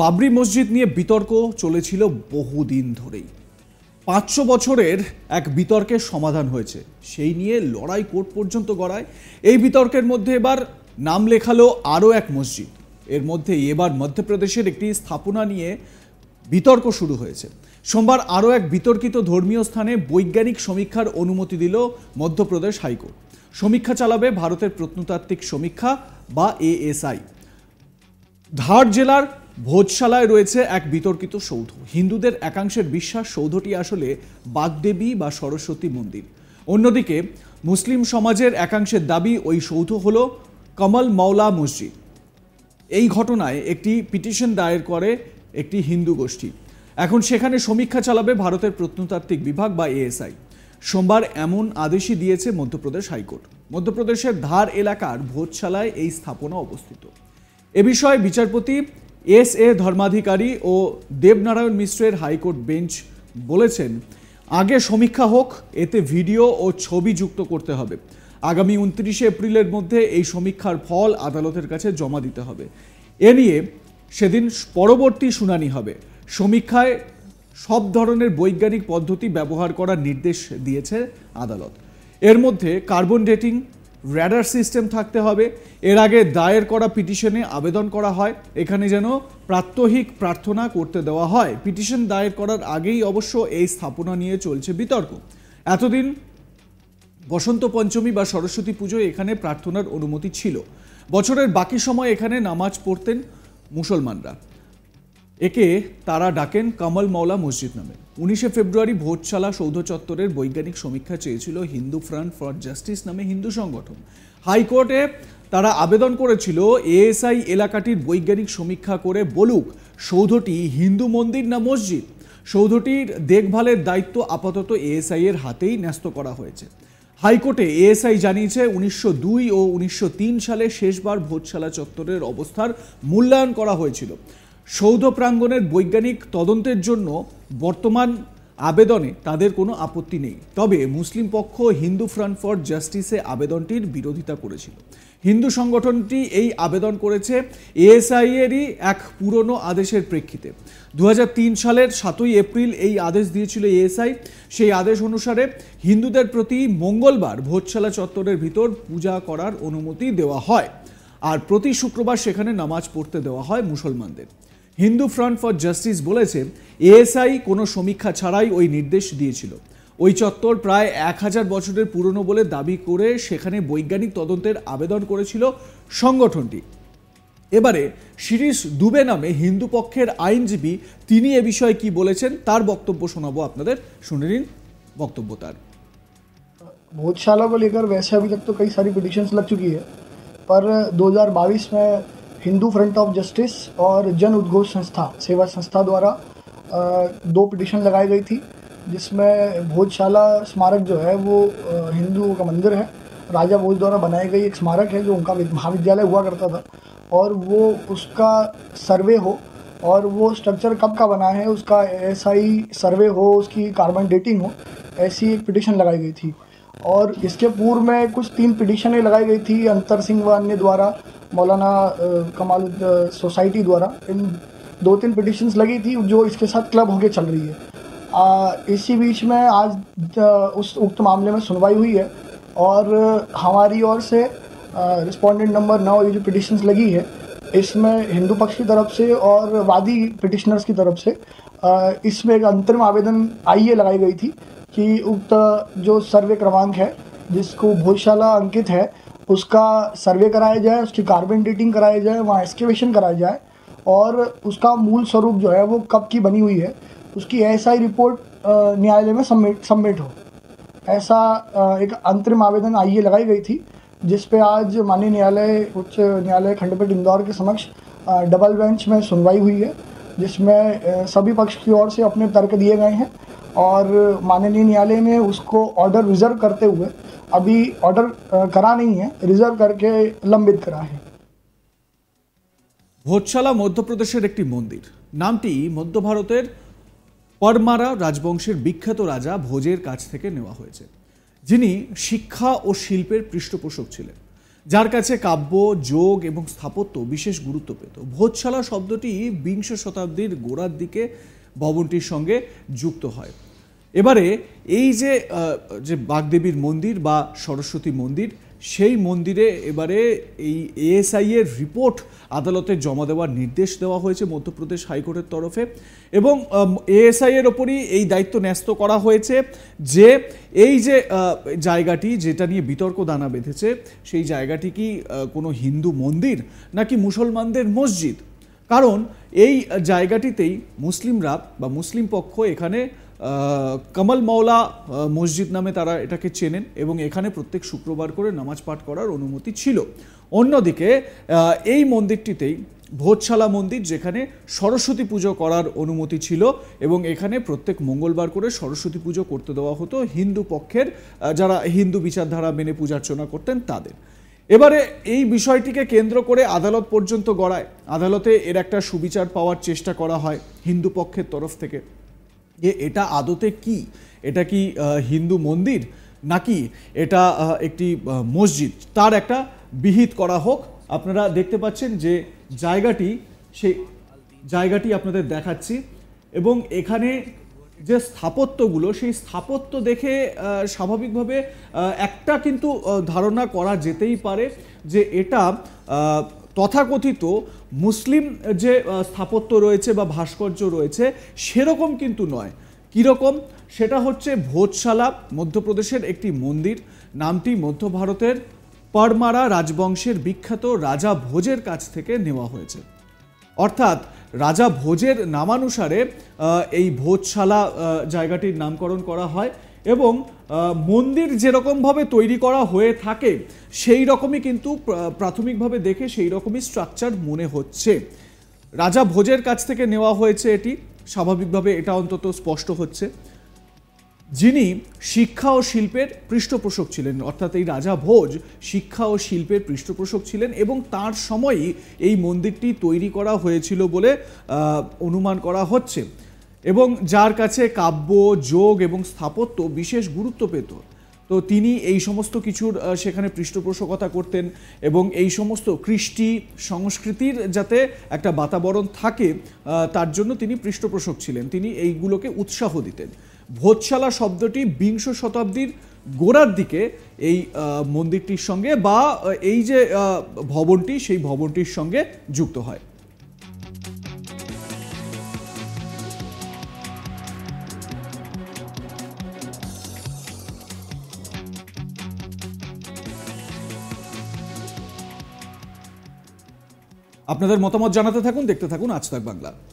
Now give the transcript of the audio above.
বাবরি মসজিদ নিয়ে বিতর্ক চলেছিল বহুদিন ধরেই পাঁচশো বছরের এক বিতর্কের সমাধান হয়েছে সেই নিয়ে লড়াই কোর্ট পর্যন্ত গড়ায় এই বিতর্কের মধ্যে এবার নাম লেখালো আরও এক মসজিদ এর মধ্যে এবার মধ্যপ্রদেশের একটি স্থাপনা নিয়ে বিতর্ক শুরু হয়েছে সোমবার আরও এক বিতর্কিত ধর্মীয় স্থানে বৈজ্ঞানিক সমীক্ষার অনুমতি দিল মধ্যপ্রদেশ হাইকোর্ট সমীক্ষা চালাবে ভারতের প্রত্নতাত্ত্বিক সমীক্ষা বা এএসআই ধার জেলার ভোজশালায় রয়েছে এক বিতর্কিত সৌধ হিন্দুদের একাংশের বিশ্বাস সৌধটি আসলে বাগদেবী বা সরস্বতী মন্দির অন্যদিকে মুসলিম সমাজের একাংশের দাবি ওই সৌধ হল কমল মৌলা মসজিদ এই ঘটনায় একটি পিটিশন দায়ের করে একটি হিন্দু গোষ্ঠী এখন সেখানে সমীক্ষা চালাবে ভারতের প্রত্নতাত্ত্বিক বিভাগ বা এএসআই সোমবার এমন আদেশই দিয়েছে মধ্যপ্রদেশ হাইকোর্ট মধ্যপ্রদেশের ধার এলাকার ভোজশালায় এই স্থাপনা অবস্থিত এ বিষয়ে বিচারপতি এস এ ধর্মাধিকারী ও দেবনারায়ণ মিশ্রের হাইকোর্ট বেঞ্চ বলেছেন আগে সমীক্ষা হোক এতে ভিডিও ও ছবি যুক্ত করতে হবে আগামী উনত্রিশে এপ্রিলের মধ্যে এই সমীক্ষার ফল আদালতের কাছে জমা দিতে হবে এ নিয়ে সেদিন পরবর্তী শুনানি হবে সমীক্ষায় সব ধরনের বৈজ্ঞানিক পদ্ধতি ব্যবহার করার নির্দেশ দিয়েছে আদালত এর মধ্যে কার্বন ডেটিং র্যাডার সিস্টেম থাকতে হবে এর আগে দায়ের করা পিটিশনে আবেদন করা হয় এখানে যেন প্রাত্যহিক প্রার্থনা করতে দেওয়া হয় পিটিশন দায়ের করার আগেই অবশ্য এই স্থাপনা নিয়ে চলছে বিতর্ক এতদিন বসন্ত পঞ্চমী বা সরস্বতী পুজোয় এখানে প্রার্থনার অনুমতি ছিল বছরের বাকি সময় এখানে নামাজ পড়তেন মুসলমানরা একে তারা ডাকেন কামাল মাওলা মসজিদ নামে উনিশে ফেব্রুয়ারি ভোটশালা সৌধ চত্বরের বৈজ্ঞানিক সমীক্ষা চেয়েছিল হিন্দু ফ্রন্ট ফর জাস্টিস নামে হিন্দু সংগঠন হাইকোর্টে তারা আবেদন করেছিল এএসআই এলাকাটির বৈজ্ঞানিক সমীক্ষা করে বলুক সৌধটি হিন্দু মন্দির না মসজিদ সৌধটির দেখভালের দায়িত্ব আপাতত এএসআই এর হাতেই ন্যস্ত করা হয়েছে হাইকোর্টে এএসআই জানিয়েছে উনিশশো দুই ও উনিশশো সালে শেষবার ভোটশালা চত্বরের অবস্থার মূল্যায়ন করা হয়েছিল সৌধ প্রাঙ্গণের বৈজ্ঞানিক তদন্তের জন্য বর্তমান আবেদনে তাদের কোনো আপত্তি নেই তবে মুসলিম পক্ষ হিন্দু ফ্রন্ট ফর জাস্টিসে আবেদনটির বিরোধিতা করেছিল হিন্দু সংগঠনটি এই আবেদন করেছে এএসআই এরই এক পুরনো আদেশের প্রেক্ষিতে দু সালের সাতই এপ্রিল এই আদেশ দিয়েছিল এএসআই সেই আদেশ অনুসারে হিন্দুদের প্রতি মঙ্গলবার ভোজশালা চত্বরের ভিতর পূজা করার অনুমতি দেওয়া হয় আর প্রতি শুক্রবার সেখানে নামাজ পড়তে দেওয়া হয় মুসলমানদের হিন্দু ফ্রন্ট ফর জাস্টিস বলেছে এএসআই কোনো সমীক্ষা ছাড়াই ওই নির্দেশ দিয়েছিল ওই চত্বর প্রায় এক হাজার বছরের পুরনো বলে দাবি করে সেখানে বৈজ্ঞানিক তদন্তের আবেদন করেছিল সংগঠনটি এবারে শিরীষ দুবে নামে হিন্দু পক্ষের আইনজীবী তিনি এ বিষয়ে কি বলেছেন তার বক্তব্য শোনাবো আপনাদের শুনে নিন তার तार भोजशाला को लेकर वैसे अभी तक तो कई सारी पिटिशन्स लग चुकी है पर 2022 में हिंदू फ्रंट ऑफ जस्टिस और जन उद्घोष संस्था सेवा संस्था द्वारा दो पिटिशन लगाई गई थी जिसमें भोजशाला स्मारक जो है वो हिंदुओं का मंदिर है राजा भोज द्वारा बनाई गई एक स्मारक है जो उनका महाविद्यालय हुआ करता था और वो उसका सर्वे हो और वो स्ट्रक्चर कब का बना है उसका ऐसा ही सर्वे हो उसकी कार्बन डेटिंग हो ऐसी एक पिटिशन लगाई गई थी और इसके पूर्व में कुछ तीन पिटिशनें लगाई गई थी अंतर सिंह व अन्य द्वारा मौलाना कमाल सोसाइटी द्वारा इन दो तीन पिटिशन्स लगी थी जो इसके साथ क्लब होके चल रही है आ, इसी बीच में आज उस उक्त मामले में सुनवाई हुई है और हमारी ओर से रिस्पोंडेंट नंबर नौ ये जो पिटिशन्स लगी है इसमें हिंदू पक्ष की तरफ से और वादी पिटिशनर्स की तरफ से इसमें एक अंतरिम आवेदन आइए लगाई गई थी कि उक्त जो सर्वे क्रमांक है जिसको भोजशाला अंकित है उसका सर्वे कराया जाए उसकी कार्बन डेटिंग कराई जाए वहाँ एक्सकेवेशन कराया जाए और उसका मूल स्वरूप जो है वो कब की बनी हुई है उसकी ऐसा ही रिपोर्ट न्यायालय में सबमिट सबमिट हो ऐसा एक अंतरिम आवेदन आइए लगाई गई थी जिस पे आज माननीय न्यायालय उच्च न्यायालय खंडपीठ इंदौर के समक्ष डबल बेंच में सुनवाई हुई है जिसमें सभी पक्ष की ओर से अपने तर्क दिए गए हैं और माननीय न्यायालय ने उसको ऑर्डर रिजर्व करते हुए अभी ऑर्डर करा नहीं है रिजर्व करके लंबित करा है ভোটশালা মধ্যপ্রদেশের একটি মন্দির নামটি মধ্য ভারতের পরমারা রাজবংশের বিখ্যাত রাজা ভোজের কাছ থেকে নেওয়া হয়েছে যিনি শিক্ষা ও শিল্পের পৃষ্ঠপোষক ছিলেন যার কাছে কাব্য যোগ এবং স্থাপত্য বিশেষ গুরুত্ব পেত ভোজশালা শব্দটি বিংশ শতাব্দীর গোড়ার দিকে ভবনটির সঙ্গে যুক্ত হয় এবারে এই যে যে বাগদেবীর মন্দির বা সরস্বতী মন্দির সেই মন্দিরে এবারে এই এএসআই এর রিপোর্ট আদালতে জমা দেওয়ার নির্দেশ দেওয়া হয়েছে মধ্যপ্রদেশ হাইকোর্টের তরফে এবং এএসআই এর ওপরই এই দায়িত্ব ন্যস্ত করা হয়েছে যে এই যে জায়গাটি যেটা নিয়ে বিতর্ক দানা বেঁধেছে সেই জায়গাটি কি কোনো হিন্দু মন্দির নাকি মুসলমানদের মসজিদ কারণ এই জায়গাটিতেই মুসলিমরা বা মুসলিম পক্ষ এখানে কমল মৌলা মসজিদ নামে তারা এটাকে চেনেন এবং এখানে প্রত্যেক শুক্রবার করে নামাজ পাঠ করার অনুমতি ছিল অন্যদিকে এই মন্দিরটিতেই ভোজশালা মন্দির যেখানে সরস্বতী পুজো করার অনুমতি ছিল এবং এখানে প্রত্যেক মঙ্গলবার করে সরস্বতী পুজো করতে দেওয়া হতো হিন্দু পক্ষের যারা হিন্দু বিচারধারা মেনে পূজার্চনা করতেন তাদের এবারে এই বিষয়টিকে কেন্দ্র করে আদালত পর্যন্ত গড়ায় আদালতে এর একটা সুবিচার পাওয়ার চেষ্টা করা হয় হিন্দু পক্ষের তরফ থেকে যে এটা আদতে কি এটা কি হিন্দু মন্দির নাকি এটা একটি মসজিদ তার একটা বিহিত করা হোক আপনারা দেখতে পাচ্ছেন যে জায়গাটি সেই জায়গাটি আপনাদের দেখাচ্ছি এবং এখানে যে স্থাপত্যগুলো সেই স্থাপত্য দেখে স্বাভাবিকভাবে একটা কিন্তু ধারণা করা যেতেই পারে যে এটা তথাকথিত মুসলিম যে স্থাপত্য রয়েছে বা ভাস্কর্য রয়েছে সেরকম কিন্তু নয় কীরকম সেটা হচ্ছে ভোজশালা মধ্যপ্রদেশের একটি মন্দির নামটি মধ্য ভারতের পরমারা রাজবংশের বিখ্যাত রাজা ভোজের কাছ থেকে নেওয়া হয়েছে অর্থাৎ রাজা ভোজের নামানুসারে এই ভোজশালা জায়গাটির নামকরণ করা হয় এবং মন্দির যেরকমভাবে তৈরি করা হয়ে থাকে সেই রকমই কিন্তু প্রাথমিকভাবে দেখে সেই রকমই স্ট্রাকচার মনে হচ্ছে রাজা ভোজের কাছ থেকে নেওয়া হয়েছে এটি স্বাভাবিকভাবে এটা অন্তত স্পষ্ট হচ্ছে যিনি শিক্ষা ও শিল্পের পৃষ্ঠপোষক ছিলেন অর্থাৎ এই রাজা ভোজ শিক্ষা ও শিল্পের পৃষ্ঠপোষক ছিলেন এবং তার সময়ই এই মন্দিরটি তৈরি করা হয়েছিল বলে অনুমান করা হচ্ছে এবং যার কাছে কাব্য যোগ এবং স্থাপত্য বিশেষ গুরুত্ব পেত তো তিনি এই সমস্ত কিছুর সেখানে পৃষ্ঠপোষকতা করতেন এবং এই সমস্ত কৃষ্টি সংস্কৃতির যাতে একটা বাতাবরণ থাকে তার জন্য তিনি পৃষ্ঠপোষক ছিলেন তিনি এইগুলোকে উৎসাহ দিতেন ভোজশালা শব্দটি বিংশ শতাব্দীর গোড়ার দিকে এই মন্দিরটির সঙ্গে বা এই যে ভবনটি সেই ভবনটির সঙ্গে যুক্ত হয় আপনাদের মতামত জানাতে থাকুন দেখতে থাকুন আজ তাক বাংলা